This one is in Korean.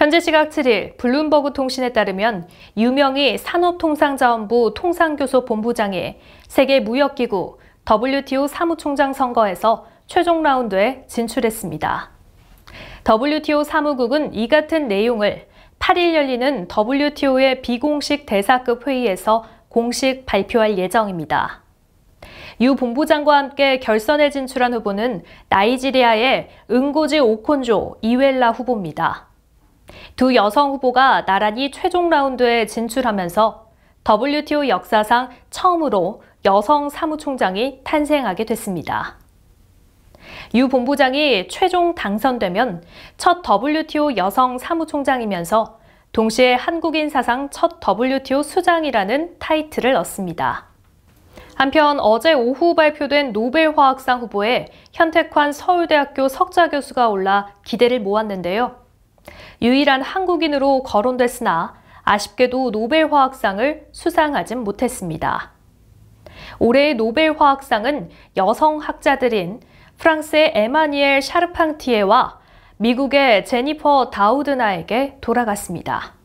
현재 시각 7일 블룸버그 통신에 따르면 유명희 산업통상자원부 통상교섭 본부장이 세계 무역기구 WTO 사무총장 선거에서 최종 라운드에 진출했습니다. WTO 사무국은 이 같은 내용을 8일 열리는 WTO의 비공식 대사급 회의에서 공식 발표할 예정입니다. 유 본부장과 함께 결선에 진출한 후보는 나이지리아의 응고지 오콘조 이웰라 후보입니다. 두 여성 후보가 나란히 최종 라운드에 진출하면서 WTO 역사상 처음으로 여성 사무총장이 탄생하게 됐습니다. 유 본부장이 최종 당선되면 첫 WTO 여성 사무총장이면서 동시에 한국인 사상 첫 WTO 수장이라는 타이틀을 얻습니다. 한편 어제 오후 발표된 노벨화학상 후보에 현택환 서울대학교 석좌 교수가 올라 기대를 모았는데요. 유일한 한국인으로 거론됐으나 아쉽게도 노벨화학상을 수상하진 못했습니다. 올해의 노벨화학상은 여성 학자들인 프랑스의 에마니엘 샤르팡티에와 미국의 제니퍼 다우드나에게 돌아갔습니다.